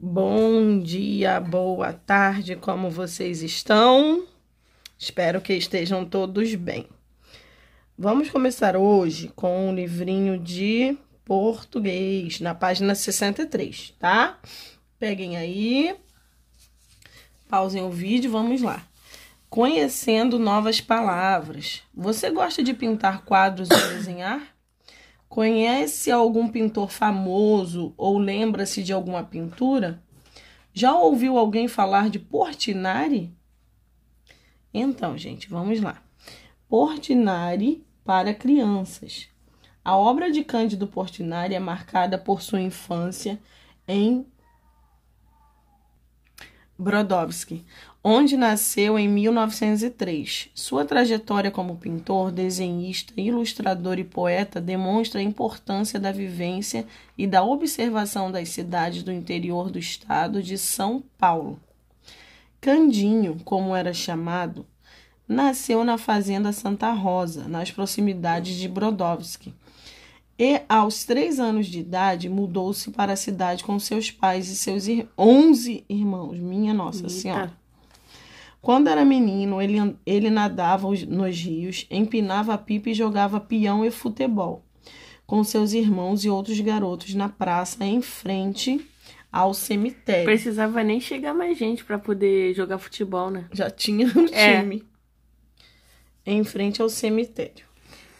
Bom dia, boa tarde, como vocês estão? Espero que estejam todos bem. Vamos começar hoje com um livrinho de português, na página 63, tá? Peguem aí, pausem o vídeo, vamos lá conhecendo novas palavras. Você gosta de pintar quadros ou desenhar? Conhece algum pintor famoso ou lembra-se de alguma pintura? Já ouviu alguém falar de Portinari? Então, gente, vamos lá. Portinari para crianças. A obra de Cândido Portinari é marcada por sua infância em Brodowski, onde nasceu em 1903. Sua trajetória como pintor, desenhista, ilustrador e poeta demonstra a importância da vivência e da observação das cidades do interior do estado de São Paulo. Candinho, como era chamado, nasceu na Fazenda Santa Rosa, nas proximidades de Brodowski. E aos três anos de idade mudou-se para a cidade com seus pais e seus ir onze irmãos. Minha Nossa Eita. Senhora quando era menino, ele, ele nadava nos rios, empinava a pipa e jogava peão e futebol com seus irmãos e outros garotos na praça em frente ao cemitério. Precisava nem chegar mais gente para poder jogar futebol, né? Já tinha um é. time. Em frente ao cemitério.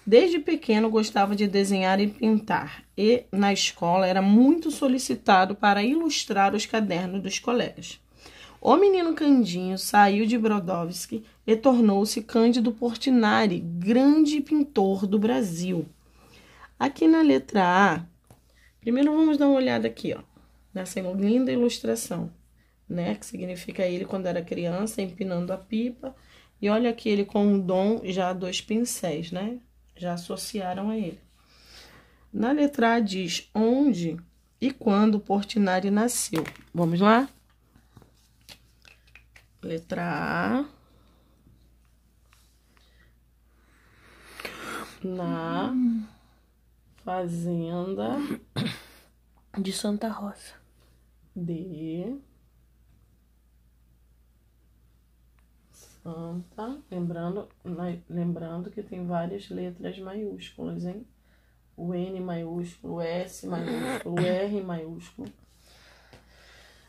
Desde pequeno gostava de desenhar e pintar, e na escola era muito solicitado para ilustrar os cadernos dos colegas. O menino Candinho saiu de Brodowski e tornou-se Cândido Portinari, grande pintor do Brasil. Aqui na letra A, primeiro vamos dar uma olhada aqui, ó, nessa linda ilustração, né, que significa ele quando era criança empinando a pipa, e olha aqui ele com um dom já dois pincéis, né? Já associaram a ele. Na letra A diz onde e quando Portinari nasceu. Vamos lá? letra A. Na fazenda de Santa Rosa. De Santa, lembrando, lembrando que tem várias letras maiúsculas, hein? O N maiúsculo, o S maiúsculo, o R maiúsculo.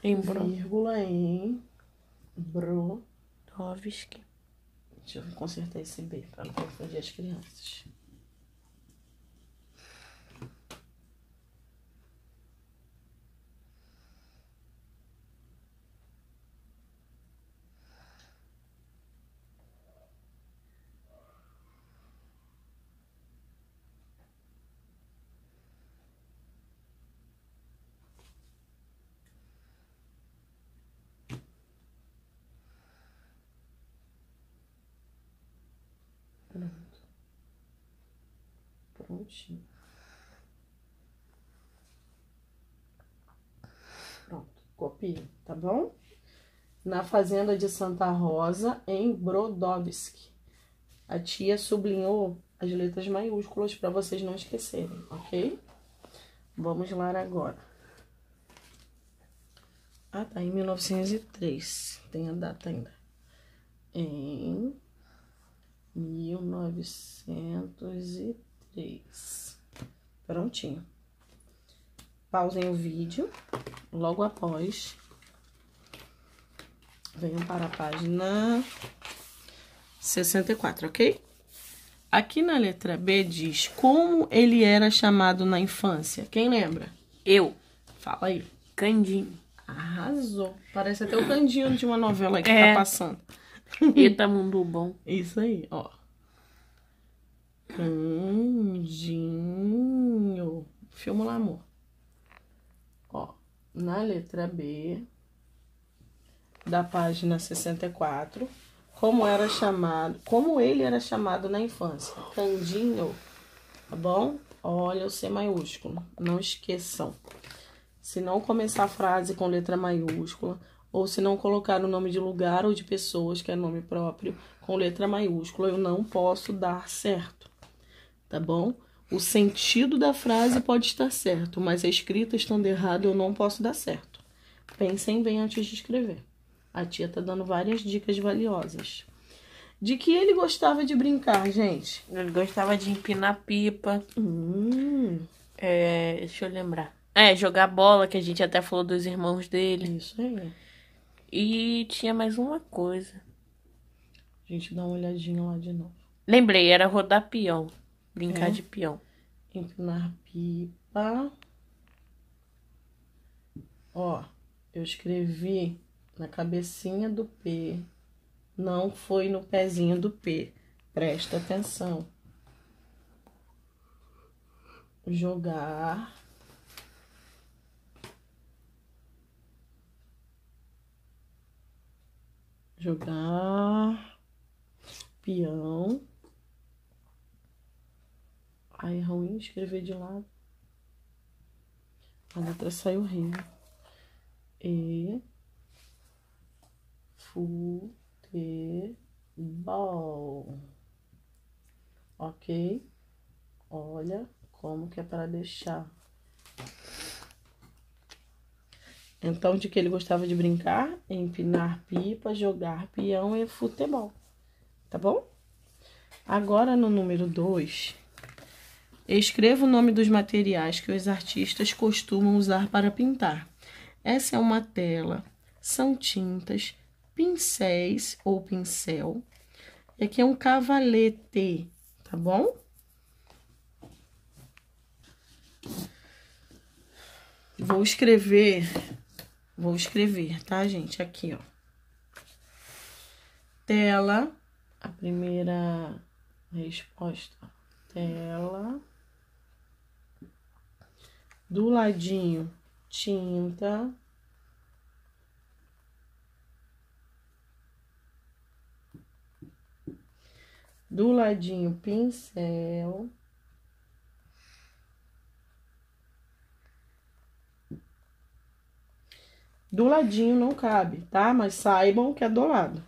Em vírgula em Brodowski. Deixa eu consertar esse B para não confundir as crianças. Pronto. Prontinho. Pronto, copia, tá bom? Na fazenda de Santa Rosa, em Brodowski. A tia sublinhou as letras maiúsculas para vocês não esquecerem, ok? Vamos lá agora. Ah, tá, em 1903. Tem a data ainda. Em 1903. Prontinho. Pausem o vídeo. Logo após, venham para a página 64, ok? Aqui na letra B diz como ele era chamado na infância. Quem lembra? Eu. Fala aí. Candinho. Arrasou. Parece até o Candinho de uma novela que é. tá passando. Eita, mundo bom. Isso aí, ó. Candinho. Filma lá, amor. Ó, na letra B da página 64, como era chamado, como ele era chamado na infância. Candinho, tá bom? Olha o C maiúsculo, não esqueçam. Se não começar a frase com letra maiúscula, ou se não colocar o nome de lugar ou de pessoas, que é nome próprio, com letra maiúscula, eu não posso dar certo. Tá bom? O sentido da frase pode estar certo, mas a escrita estando errada, eu não posso dar certo. Pensem bem antes de escrever. A tia tá dando várias dicas valiosas. De que ele gostava de brincar, gente? Ele gostava de empinar pipa. Hum. É, deixa eu lembrar. É, jogar bola, que a gente até falou dos irmãos dele. Isso aí. E tinha mais uma coisa. A gente dá uma olhadinha lá de novo. Lembrei, era rodar peão. Brincar é. de peão. Empinar pipa. Ó, eu escrevi na cabecinha do P. Não foi no pezinho do P. Presta atenção. Jogar jogar peão. Aí é ruim escrever de lado. A letra saiu rindo. E futebol. Ok? Olha como que é para deixar. Então, de que ele gostava de brincar, empinar pipa, jogar peão e futebol. Tá bom? Agora, no número 2, escreva o nome dos materiais que os artistas costumam usar para pintar. Essa é uma tela, são tintas, pincéis ou pincel. E aqui é um cavalete, tá bom? Vou escrever Vou escrever, tá, gente? Aqui, ó. Tela, a primeira resposta. Tela. Do ladinho, tinta. Do ladinho, pincel. Do ladinho não cabe, tá? Mas saibam que é do lado.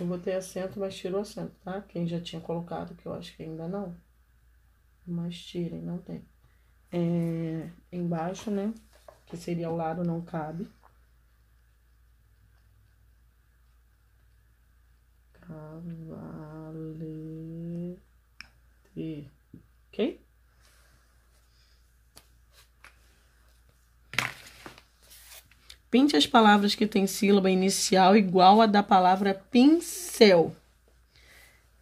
Eu botei assento, mas tiro o assento, tá? Quem já tinha colocado, que eu acho que ainda não. Mas tirem, não tem. É, embaixo, né? Que seria ao lado, não cabe. Cavar. E. Ok? Pinte as palavras que têm sílaba inicial igual a da palavra pincel,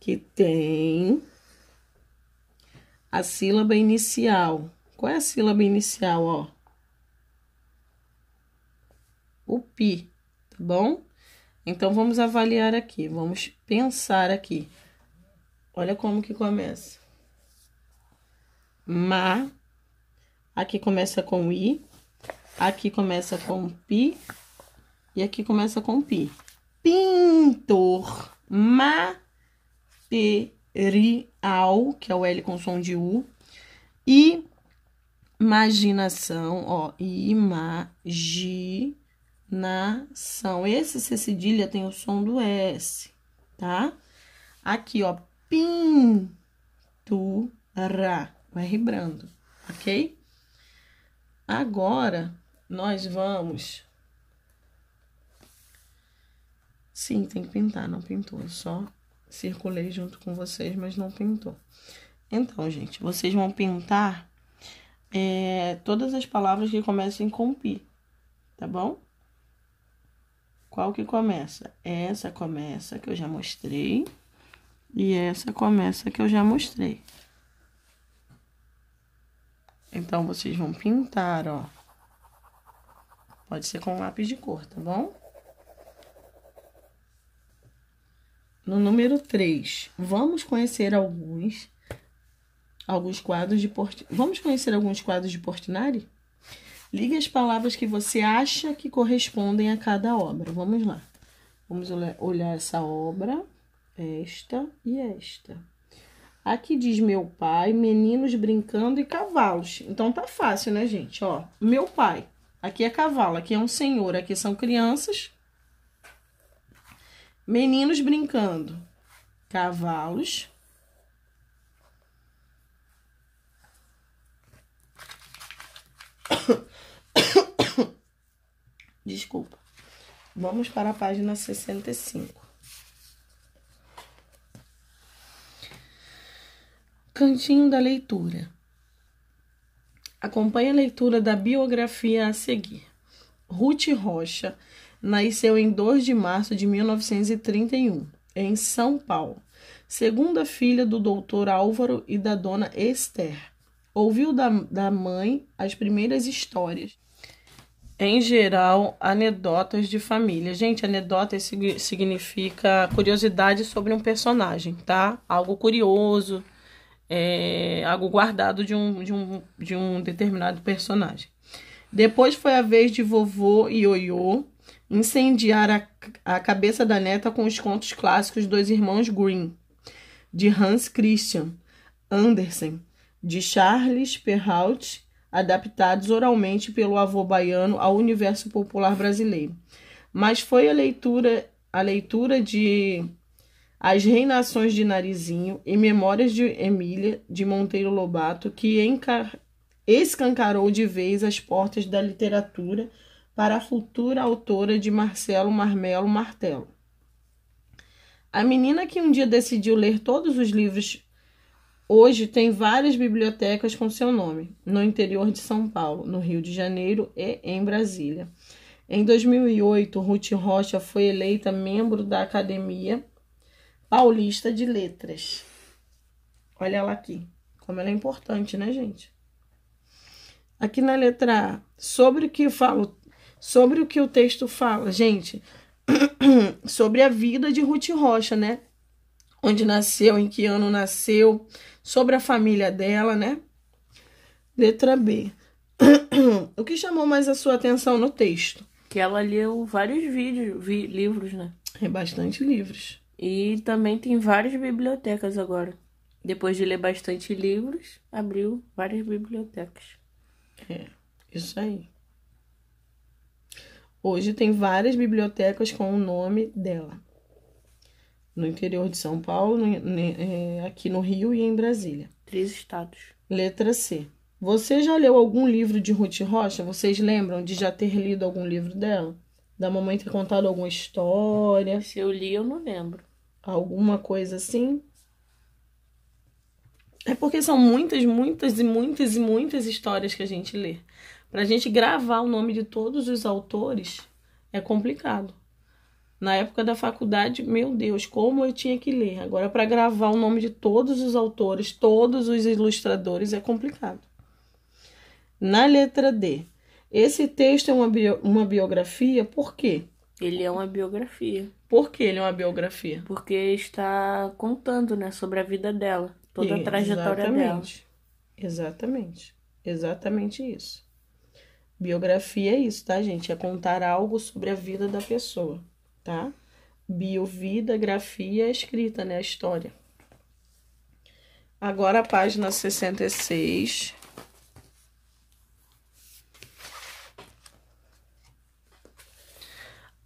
que tem a sílaba inicial. Qual é a sílaba inicial, ó? O pi, tá bom? Então vamos avaliar aqui, vamos pensar aqui. Olha como que começa ma. Aqui começa com i, aqui começa com pi e aqui começa com pi. Pintor material, que é o L com som de U, e imaginação, ó, imaginação. Esse C cedilha tem o som do S, tá? Aqui, ó, pintura vai vibrando, ok? Agora nós vamos. Sim, tem que pintar, não pintou, só circulei junto com vocês, mas não pintou. Então, gente, vocês vão pintar é, todas as palavras que começam com pi, tá bom? Qual que começa? Essa começa que eu já mostrei. E essa começa que eu já mostrei. Então, vocês vão pintar, ó. Pode ser com lápis de cor, tá bom? No número 3, vamos conhecer alguns alguns quadros de Port... Vamos conhecer alguns quadros de Portinari? Ligue as palavras que você acha que correspondem a cada obra. Vamos lá. Vamos olhar essa obra, esta e esta. Aqui diz meu pai, meninos brincando e cavalos. Então tá fácil, né, gente? Ó, meu pai. Aqui é cavalo, aqui é um senhor, aqui são crianças. Meninos brincando. Cavalos. Desculpa. Vamos para a página 65. Cantinho da leitura. Acompanhe a leitura da biografia a seguir. Ruth Rocha nasceu em 2 de março de 1931, em São Paulo, segunda filha do doutor Álvaro e da dona Esther. Ouviu da, da mãe as primeiras histórias em geral, anedotas de família. Gente, anedota significa curiosidade sobre um personagem, tá? Algo curioso é, algo guardado de um, de, um, de um determinado personagem. Depois foi a vez de vovô e oiô incendiar a, a cabeça da neta com os contos clássicos dos irmãos Green, de Hans Christian Andersen, de Charles Perrault, adaptados oralmente pelo avô baiano ao universo popular brasileiro. Mas foi a leitura, a leitura de as Reinações de Narizinho e Memórias de Emília de Monteiro Lobato, que encar... escancarou de vez as portas da literatura para a futura autora de Marcelo Marmelo Martelo. A menina que um dia decidiu ler todos os livros hoje tem várias bibliotecas com seu nome, no interior de São Paulo, no Rio de Janeiro e em Brasília. Em 2008, Ruth Rocha foi eleita membro da Academia paulista de letras. Olha ela aqui, como ela é importante, né, gente? Aqui na letra A, sobre o que falo, sobre o que o texto fala, gente, sobre a vida de Ruth Rocha, né? Onde nasceu, em que ano nasceu, sobre a família dela, né? Letra B. o que chamou mais a sua atenção no texto? Que ela leu vários vídeos, vi, livros, né? É bastante livros. E também tem várias bibliotecas agora. Depois de ler bastante livros, abriu várias bibliotecas. É, isso aí. Hoje tem várias bibliotecas com o nome dela. No interior de São Paulo, é, aqui no Rio e em Brasília. Três estados. Letra C. Você já leu algum livro de Ruth Rocha? Vocês lembram de já ter lido algum livro dela? da mamãe ter contado alguma história. Se eu li, eu não lembro. Alguma coisa assim. É porque são muitas, muitas e muitas e muitas histórias que a gente lê. Pra gente gravar o nome de todos os autores é complicado. Na época da faculdade, meu Deus, como eu tinha que ler. Agora, para gravar o nome de todos os autores, todos os ilustradores, é complicado. Na letra D, esse texto é uma, bio, uma biografia, por quê? Ele é uma biografia. Por que ele é uma biografia? Porque está contando, né, sobre a vida dela, toda a trajetória dela. Exatamente. Exatamente isso. Biografia é isso, tá, gente? É contar algo sobre a vida da pessoa, tá? Biovida, grafia, é escrita, né, a história. Agora a página 66.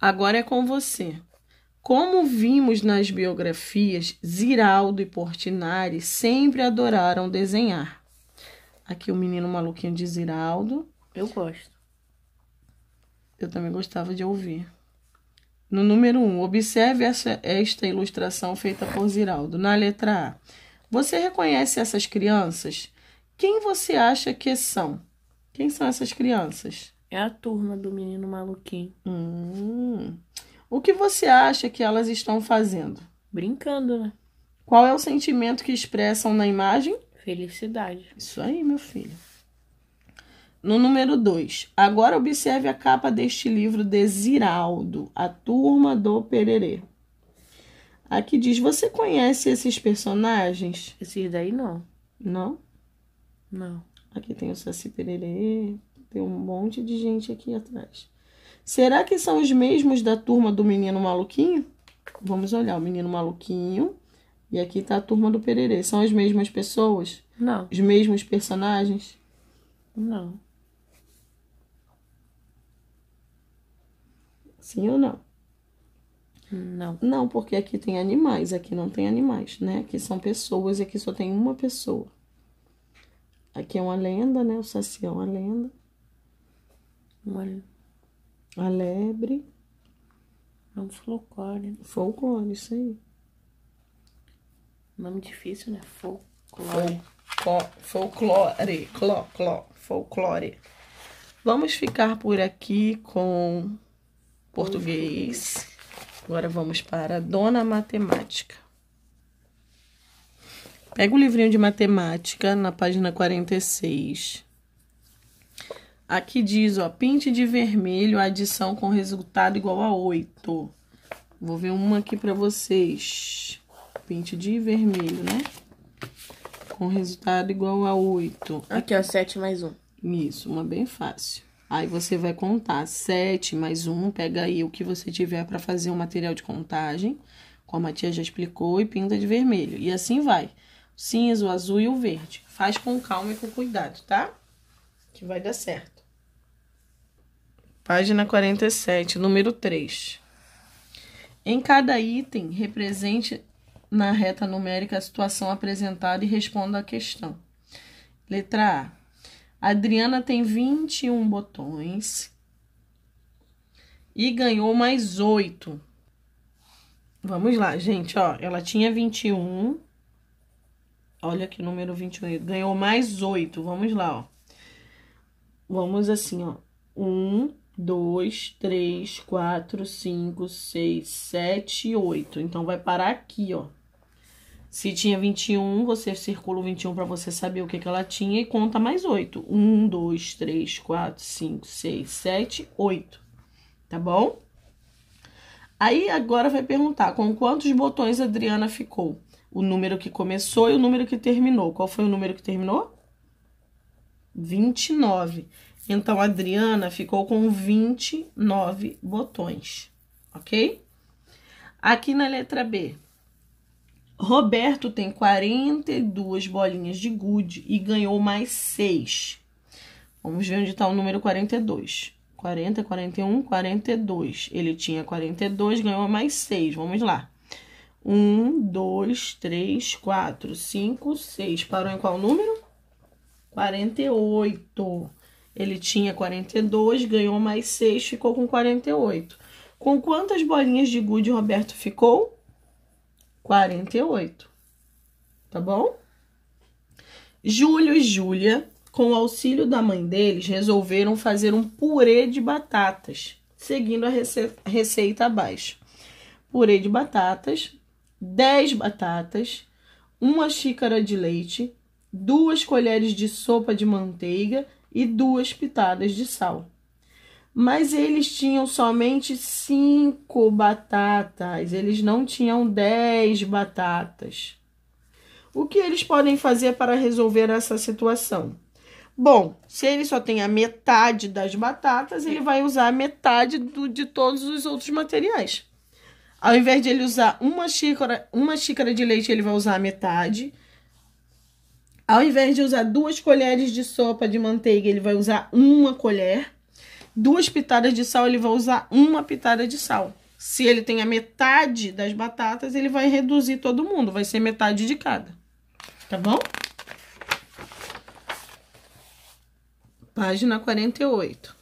Agora é com você. Como vimos nas biografias, Ziraldo e Portinari sempre adoraram desenhar. Aqui o menino maluquinho de Ziraldo. Eu gosto. Eu também gostava de ouvir. No número 1, um, observe essa, esta ilustração feita por Ziraldo. Na letra A, você reconhece essas crianças? Quem você acha que são? Quem são essas crianças? É a turma do menino maluquinho. Hum. O que você acha que elas estão fazendo? Brincando, né? Qual é o sentimento que expressam na imagem? Felicidade. Isso aí, meu filho. No número 2, agora observe a capa deste livro de Ziraldo, A Turma do Pererê. Aqui diz: Você conhece esses personagens? Esses daí não. Não? Não. Aqui tem o Saci Pererê. Tem um monte de gente aqui atrás. Será que são os mesmos da turma do menino maluquinho? Vamos olhar o menino maluquinho. E aqui tá a turma do Pererê. São as mesmas pessoas? Não. Os mesmos personagens? Não. Sim ou não? Não. Não, porque aqui tem animais, aqui não tem animais, né? Aqui são pessoas e aqui só tem uma pessoa. Aqui é uma lenda, né? O Saci é uma lenda. Olha. A lebre. É um folclore. Né? Folclore, isso aí. Nome difícil, né? Folclore. Folclore. Cló, cló. Folclore. Vamos ficar por aqui com português. Agora vamos para Dona Matemática. Pega o livrinho de matemática na página 46. Aqui diz, ó, pinte de vermelho adição com resultado igual a 8. Vou ver uma aqui para vocês. Pinte de vermelho, né? Com resultado igual a 8. Aqui, ó, 7 mais 1. Isso, uma bem fácil. Aí você vai contar 7 mais 1, pega aí o que você tiver para fazer o um material de contagem, como a tia já explicou, e pinta de vermelho. E assim vai. O cinza, o azul e o verde. Faz com calma e com cuidado, tá? que vai dar certo. Página 47, número 3. Em cada item, represente na reta numérica a situação apresentada e responda à questão. Letra A. Adriana tem 21 botões e ganhou mais 8. Vamos lá, gente, ó, ela tinha 21. Olha que número 21, ganhou mais 8. Vamos lá, ó. Vamos assim, ó. Um, dois, três, quatro, cinco, seis, sete, oito. Então, vai parar aqui, ó. Se tinha 21, você circula o 21 para você saber o que, que ela tinha e conta mais 8. 1, 2, 3, 4, 5, 6, 7, 8. Tá bom? Aí agora vai perguntar com quantos botões a Adriana ficou? O número que começou e o número que terminou. Qual foi o número que terminou? 29. Então, a Adriana ficou com 29 botões, ok? Aqui na letra B, Roberto tem 42 bolinhas de gude e ganhou mais 6. Vamos ver onde está o número 42. 40, 41, 42. Ele tinha 42, ganhou mais 6. Vamos lá. 1, 2, 3, 4, 5, 6. Parou em qual número? 48. Ele tinha 42, ganhou mais 6, ficou com 48. Com quantas bolinhas de gude Roberto ficou? 48. Tá bom? Júlio e Júlia, com o auxílio da mãe deles, resolveram fazer um purê de batatas, seguindo a rece receita abaixo. Purê de batatas, 10 batatas, uma xícara de leite, duas colheres de sopa de manteiga e duas pitadas de sal. Mas eles tinham somente cinco batatas, eles não tinham dez batatas. O que eles podem fazer para resolver essa situação? Bom, se ele só tem a metade das batatas, ele vai usar a metade do, de todos os outros materiais. Ao invés de ele usar uma xícara, uma xícara de leite, ele vai usar a metade. Ao invés de usar duas colheres de sopa de manteiga, ele vai usar uma colher. Duas pitadas de sal, ele vai usar uma pitada de sal. Se ele tem a metade das batatas, ele vai reduzir todo mundo, vai ser metade de cada. Tá bom? Página 48.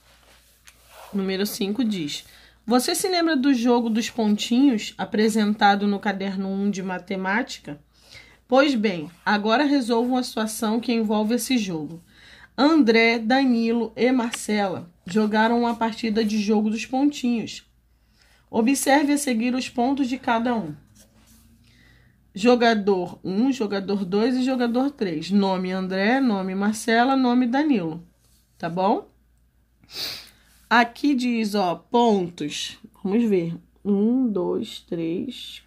Número 5 diz: Você se lembra do jogo dos pontinhos apresentado no caderno 1 de matemática? Pois bem, agora resolvo uma situação que envolve esse jogo. André, Danilo e Marcela jogaram uma partida de jogo dos pontinhos. Observe a seguir os pontos de cada um. Jogador 1, jogador 2 e jogador 3. Nome André, nome Marcela, nome Danilo. Tá bom? Aqui diz, ó, pontos. Vamos ver. 1, 2, 3,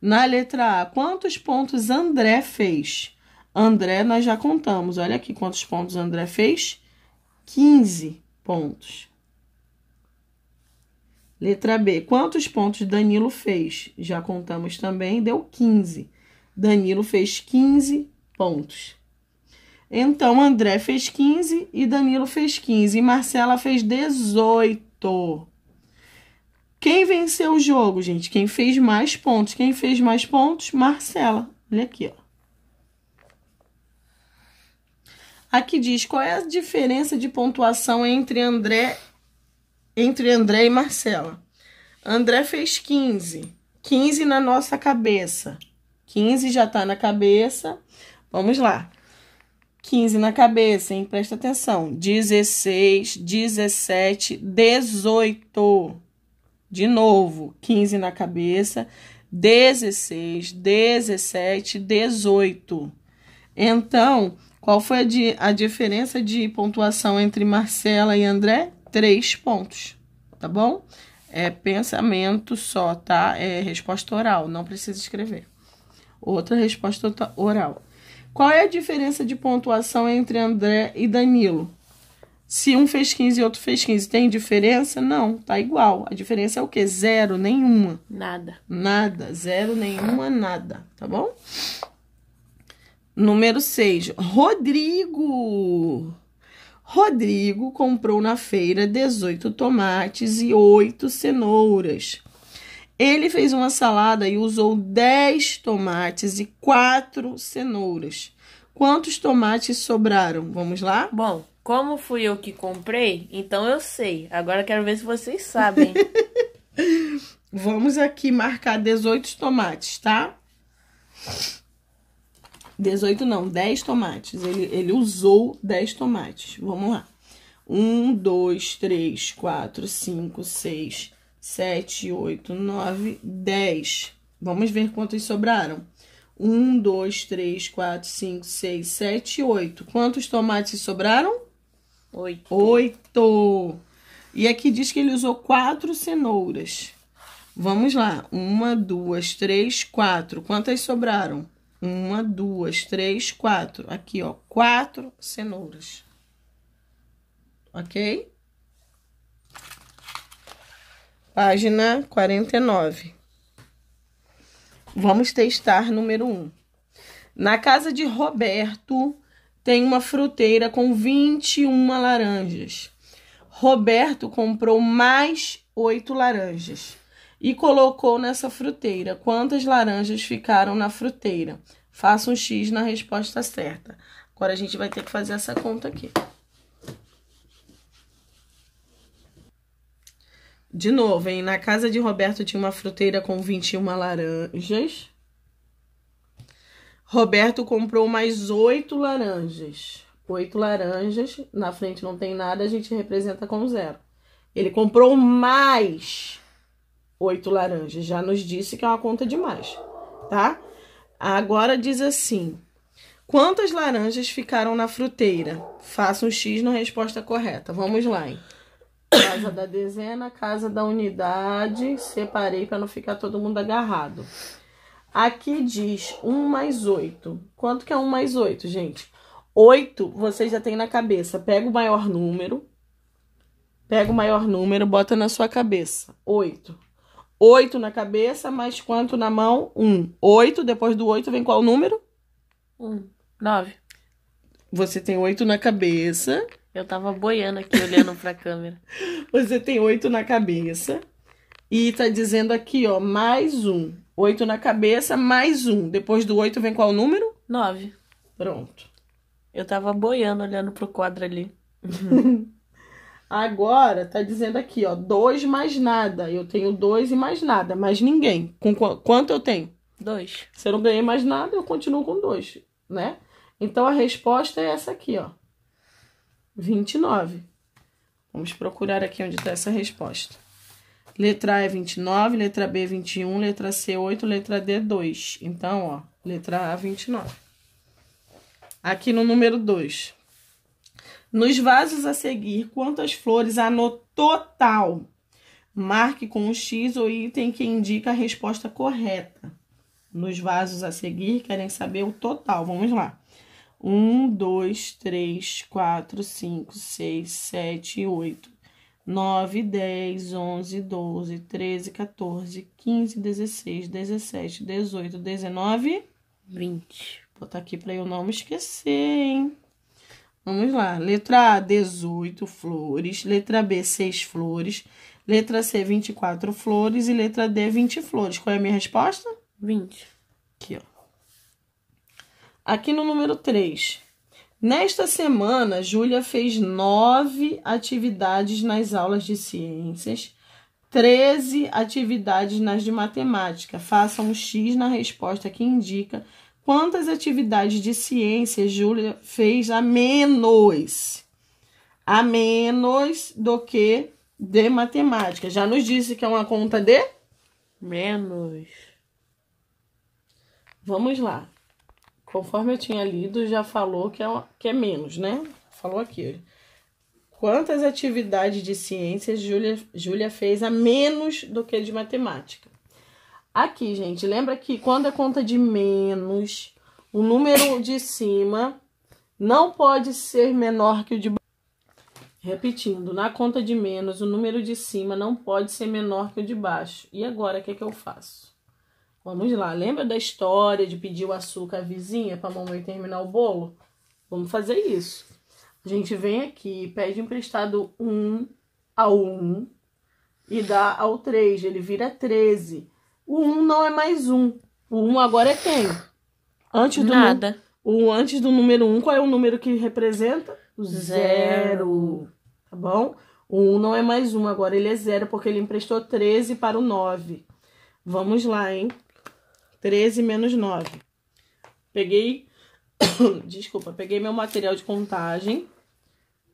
Na letra A, quantos pontos André fez? André, nós já contamos. Olha aqui quantos pontos André fez: 15 pontos. Letra B, quantos pontos Danilo fez? Já contamos também, deu 15. Danilo fez 15 pontos. Então, André fez 15 e Danilo fez 15. E Marcela fez 18. Quem venceu o jogo, gente? Quem fez mais pontos? Quem fez mais pontos? Marcela. Olha aqui, ó. Aqui diz qual é a diferença de pontuação entre André entre André e Marcela. André fez 15. 15 na nossa cabeça. 15 já tá na cabeça. Vamos lá. 15 na cabeça, hein? Presta atenção. 16, 17, 18. De novo, 15 na cabeça, 16, 17, 18. Então, qual foi a, di a diferença de pontuação entre Marcela e André? Três pontos, tá bom? É pensamento só, tá? É resposta oral, não precisa escrever. Outra resposta oral. Qual é a diferença de pontuação entre André e Danilo? Se um fez 15 e outro fez 15, tem diferença? Não, tá igual. A diferença é o quê? Zero, nenhuma. Nada. Nada, zero, nenhuma, nada, tá bom? Número 6, Rodrigo. Rodrigo comprou na feira 18 tomates e 8 cenouras. Ele fez uma salada e usou 10 tomates e 4 cenouras. Quantos tomates sobraram? Vamos lá? Bom, como fui eu que comprei, então eu sei. Agora quero ver se vocês sabem. Vamos aqui marcar 18 tomates, tá? 18 não, 10 tomates. Ele, ele usou 10 tomates. Vamos lá. 1, 2, 3, 4, 5, 6, 7, 8, 9, 10. Vamos ver quantos sobraram. 1, 2, 3, 4, 5, 6, 7, 8. Quantos tomates sobraram? Oito. Oito. E aqui diz que ele usou quatro cenouras. Vamos lá. Uma, duas, três, quatro. Quantas sobraram? Uma, duas, três, quatro. Aqui, ó. Quatro cenouras. Ok? Página 49. Vamos testar número um. Na casa de Roberto tem uma fruteira com 21 laranjas. Roberto comprou mais oito laranjas e colocou nessa fruteira. Quantas laranjas ficaram na fruteira? Faça um X na resposta certa. Agora a gente vai ter que fazer essa conta aqui. De novo, hein? Na casa de Roberto tinha uma fruteira com 21 laranjas. Roberto comprou mais oito laranjas. Oito laranjas, na frente não tem nada, a gente representa com zero. Ele comprou mais oito laranjas, já nos disse que é uma conta demais, tá? Agora diz assim: quantas laranjas ficaram na fruteira? Faça um X na resposta correta. Vamos lá, hein? Casa da dezena, casa da unidade, separei para não ficar todo mundo agarrado. Aqui diz 1 mais 8. Quanto que é 1 mais 8, gente? 8 vocês já tem na cabeça. Pega o maior número. Pega o maior número, bota na sua cabeça. 8. 8 na cabeça, mais quanto na mão? 1. 8, depois do 8 vem qual número? 1. 9. Você tem 8 na cabeça. Eu tava boiando aqui, olhando pra câmera. Você tem 8 na cabeça. E tá dizendo aqui, ó, mais 1. 8 na cabeça, mais um. Depois do 8 vem qual número? 9. Pronto. Eu tava boiando olhando pro quadro ali. Agora tá dizendo aqui, ó, 2 mais nada. Eu tenho 2 e mais nada, mais ninguém. Com qu quanto eu tenho? 2. Se eu não ganhei mais nada, eu continuo com 2, né? Então a resposta é essa aqui, ó. 29. Vamos procurar aqui onde está essa resposta. Letra A é 29, letra B 21, é letra C 8, é letra D 2. É então, ó, letra A 29. Aqui no número 2. Nos vasos a seguir, quantas flores há no total? Marque com um X o item que indica a resposta correta. Nos vasos a seguir, querem saber o total. Vamos lá. 1, 2, 3, 4, 5, 6, 7, 8, 9, 10, 11, 12, 13, 14, 15, 16, 17, 18, 19, 20. Vou botar aqui para eu não me esquecer, hein? Vamos lá. Letra A, 18 flores. Letra B, 6 flores. Letra C, 24 flores. E letra D, 20 flores. Qual é a minha resposta? 20. Aqui, ó. Aqui no número 3. Nesta semana, Júlia fez nove atividades nas aulas de ciências, 13 atividades nas de matemática. Faça um X na resposta que indica quantas atividades de ciência Júlia fez a menos. A menos do que de matemática. Já nos disse que é uma conta de menos. Vamos lá conforme eu tinha lido, já falou que é, que é menos, né? Falou aqui. Quantas atividades de ciências Júlia, Júlia fez a menos do que de matemática? Aqui, gente, lembra que quando é conta de menos, o número de cima não pode ser menor que o de baixo. Repetindo, na conta de menos, o número de cima não pode ser menor que o de baixo. E agora, o que, é que eu faço? Vamos lá, lembra da história de pedir o açúcar à vizinha para a mamãe terminar o bolo? Vamos fazer isso. A gente vem aqui, pede emprestado 1 ao 1 e dá ao 3, ele vira 13. O 1 não é mais 1. O 1 agora é quem? Antes do Nada. O antes do número 1, qual é o número que representa? O zero. Tá bom? O 1 não é mais 1, agora ele é zero, porque ele emprestou 13 para o 9. Vamos lá, hein? 13 menos 9. Peguei, desculpa, peguei meu material de contagem.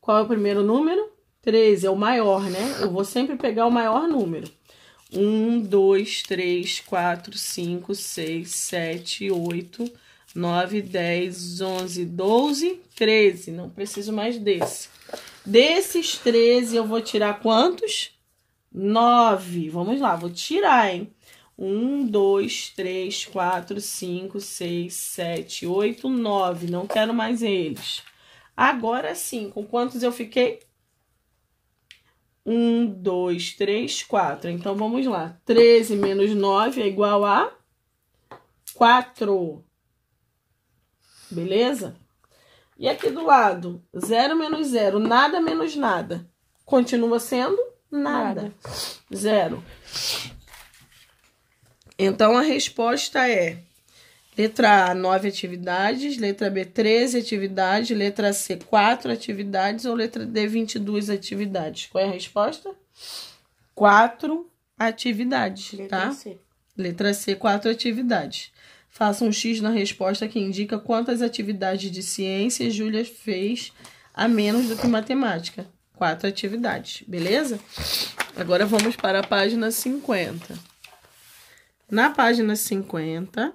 Qual é o primeiro número? 13, é o maior, né? Eu vou sempre pegar o maior número. 1, 2, 3, 4, 5, 6, 7, 8, 9, 10, 11, 12, 13. Não preciso mais desse. Desses 13, eu vou tirar quantos? 9. Vamos lá, vou tirar, hein? Um, dois, três, quatro, cinco, seis, sete, oito, nove. Não quero mais eles. Agora sim, com quantos eu fiquei? Um, dois, três, quatro. Então, vamos lá. Treze menos nove é igual a quatro. Beleza? E aqui do lado, 0 menos 0, nada menos nada. Continua sendo nada. nada. Zero. Então a resposta é letra A, 9 atividades, letra B, 13 atividades, letra C, 4 atividades ou letra D, 22 atividades. Qual é a resposta? 4 atividades, letra tá? C. Letra C, 4 atividades. Faça um X na resposta que indica quantas atividades de ciência Júlia fez a menos do que matemática. Quatro atividades, beleza? Agora vamos para a página 50 na página 50,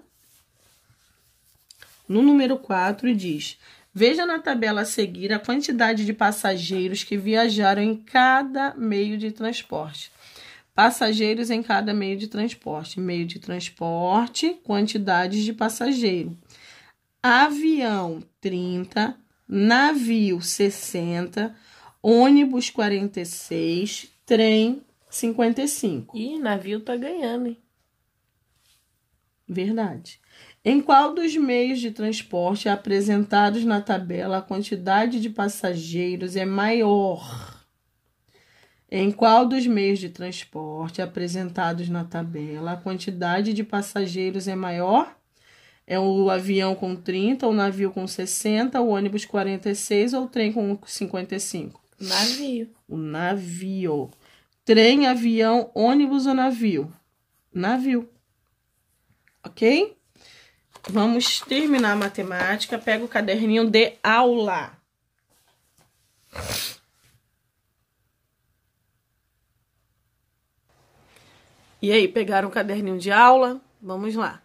no número 4, diz: Veja na tabela a seguir a quantidade de passageiros que viajaram em cada meio de transporte. Passageiros em cada meio de transporte. Meio de transporte, quantidades de passageiro. Avião 30, navio 60, ônibus 46, trem 55. E navio tá ganhando, hein? Verdade. Em qual dos meios de transporte apresentados na tabela a quantidade de passageiros é maior? Em qual dos meios de transporte apresentados na tabela a quantidade de passageiros é maior? É o avião com 30, o navio com 60, o ônibus 46 ou o trem com 55? Navio. O navio. Trem, avião, ônibus ou navio? Navio ok? Vamos terminar a matemática. Pega o caderninho de aula. E aí, pegaram o caderninho de aula? Vamos lá.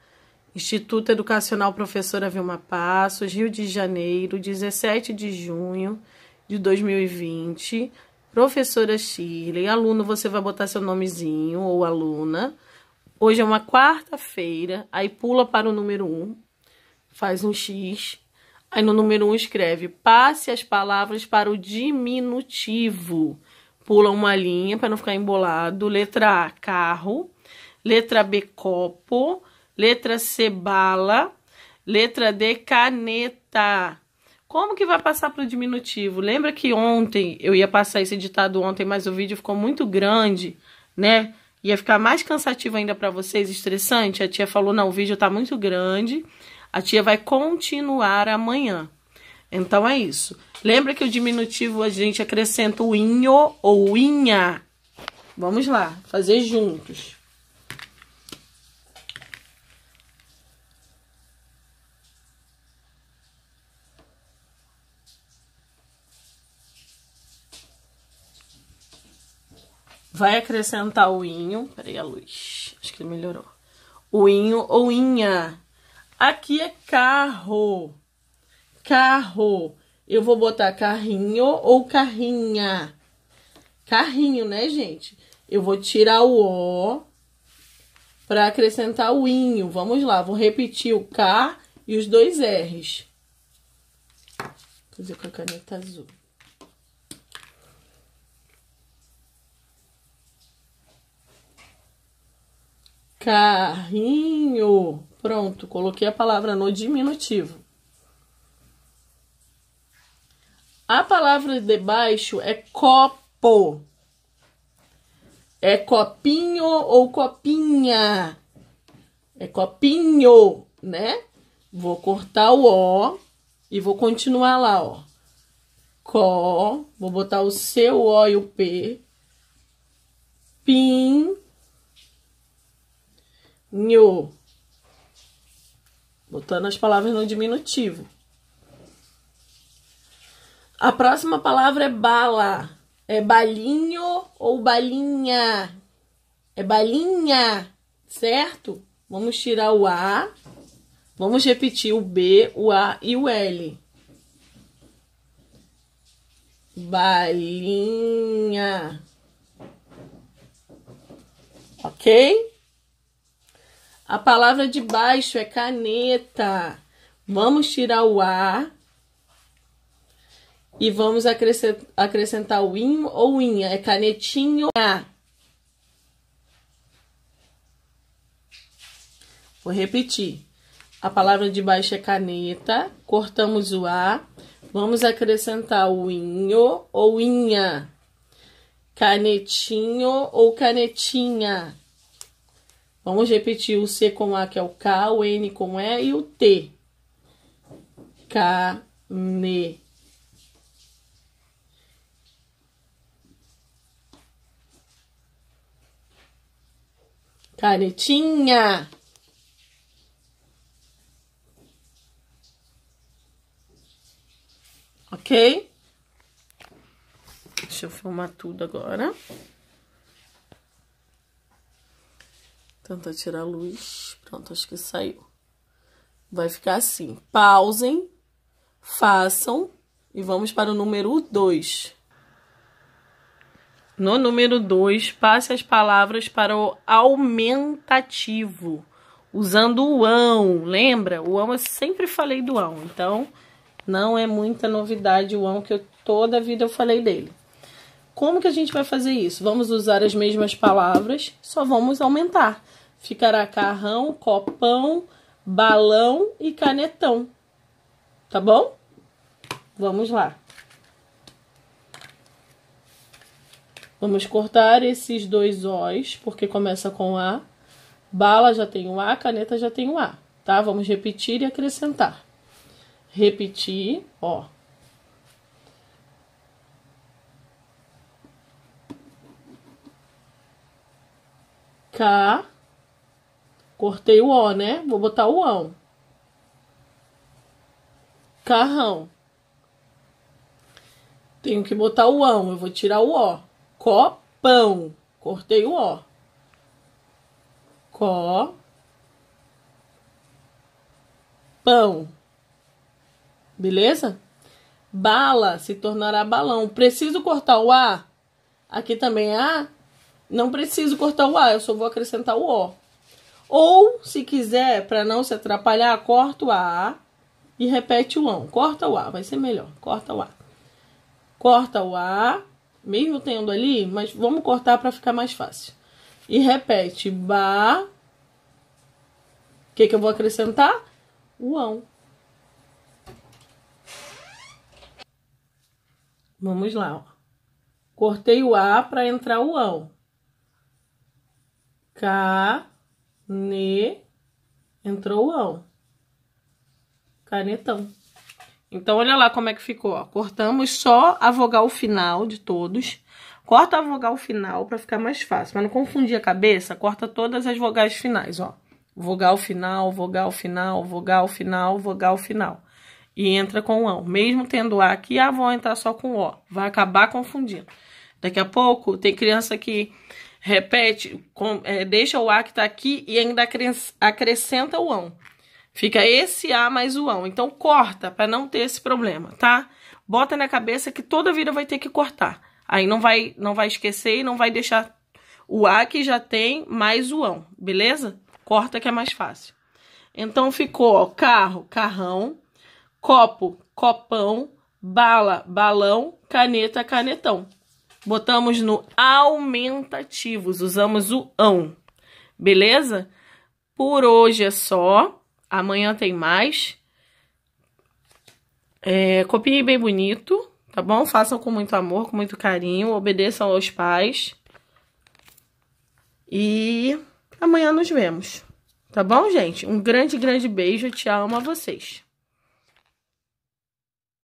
Instituto Educacional Professora Vilma Passos, Rio de Janeiro, 17 de junho de 2020. Professora Shirley, aluno, você vai botar seu nomezinho ou aluna. Hoje é uma quarta-feira, aí pula para o número 1, faz um X. Aí no número 1 escreve: passe as palavras para o diminutivo. Pula uma linha para não ficar embolado. Letra A, carro. Letra B, copo. Letra C, bala. Letra D, caneta. Como que vai passar para o diminutivo? Lembra que ontem eu ia passar esse ditado ontem, mas o vídeo ficou muito grande, né? ia ficar mais cansativo ainda para vocês, estressante. A tia falou: "Não, o vídeo tá muito grande. A tia vai continuar amanhã". Então é isso. Lembra que o diminutivo a gente acrescenta o inho ou inha. Vamos lá, fazer juntos. Vai acrescentar o inho. Peraí, a luz. Acho que ele melhorou. O inho ou inha. Aqui é carro. Carro. Eu vou botar carrinho ou carrinha. Carrinho, né, gente? Eu vou tirar o O para acrescentar o inho. Vamos lá, vou repetir o K e os dois R's. Vou fazer com a caneta azul. Carrinho. Pronto, coloquei a palavra no diminutivo. A palavra de baixo é copo. É copinho ou copinha. É copinho, né? Vou cortar o O e vou continuar lá, ó. Có, vou botar o C, o O e o P. Pin, nho. Botando as palavras no diminutivo. A próxima palavra é bala. É balinho ou balinha? É balinha, certo? Vamos tirar o A. Vamos repetir o B, o A e o L. Balinha. Ok? A palavra de baixo é caneta. Vamos tirar o A e vamos acrescentar o in ou inha. É canetinho A. Vou repetir. A palavra de baixo é caneta. Cortamos o A. Vamos acrescentar o inho ou inha. Canetinho ou canetinha. Vamos repetir o C com A, que é o K, o N com E e o T. Cane. Canetinha. Ok? Deixa eu filmar tudo agora. Tenta tirar a luz. Pronto, acho que saiu. Vai ficar assim. Pausem, façam e vamos para o número 2. No número 2, passe as palavras para o aumentativo, usando o ão. Lembra? O ão eu sempre falei do ão, então não é muita novidade o ão que eu, toda a vida eu falei dele. Como que a gente vai fazer isso? Vamos usar as mesmas palavras, só vamos aumentar. Ficará carrão, copão, balão e canetão. Tá bom? Vamos lá. Vamos cortar esses dois O's, porque começa com A. Bala já tem o um A, caneta já tem o um A, tá? Vamos repetir e acrescentar. Repetir, ó. K. Cortei o O, né? Vou botar o ão. Carrão. Tenho que botar o ão. Eu vou tirar o O. Copão. Cortei o O. Có. Pão. Beleza? Bala se tornará balão. Preciso cortar o A? Aqui também é A? Não preciso cortar o A, eu só vou acrescentar o O. Ou, se quiser, para não se atrapalhar, corta o A e repete o O. Corta o A, vai ser melhor. Corta o A. Corta o A, mesmo tendo ali, mas vamos cortar para ficar mais fácil. E repete ba. O que, que eu vou acrescentar? O ão. Vamos lá, ó. Cortei o A para entrar o ão. Cane. Entrou o ão. Canetão. Então, olha lá como é que ficou. Ó. Cortamos só a vogal final de todos. Corta a vogal final para ficar mais fácil. Para não confundir a cabeça, corta todas as vogais finais, ó. Vogal final, vogal final, vogal final, vogal final. E entra com o ão. Mesmo tendo A aqui, a vão entrar só com O. Vai acabar confundindo. Daqui a pouco, tem criança que Repete, com, é, deixa o A que está aqui e ainda acrescenta o ão. Fica esse A mais o ão. Então, corta para não ter esse problema, tá? Bota na cabeça que toda vida vai ter que cortar. Aí não vai, não vai esquecer e não vai deixar o A que já tem mais o ão, beleza? Corta que é mais fácil. Então, ficou ó, carro, carrão, copo, copão, bala, balão, caneta, canetão botamos no aumentativos, usamos o ão, beleza? Por hoje é só, amanhã tem mais. É, copie bem bonito, tá bom? Façam com muito amor, com muito carinho, obedeçam aos pais. E amanhã nos vemos, tá bom, gente? Um grande, grande beijo, te amo a vocês.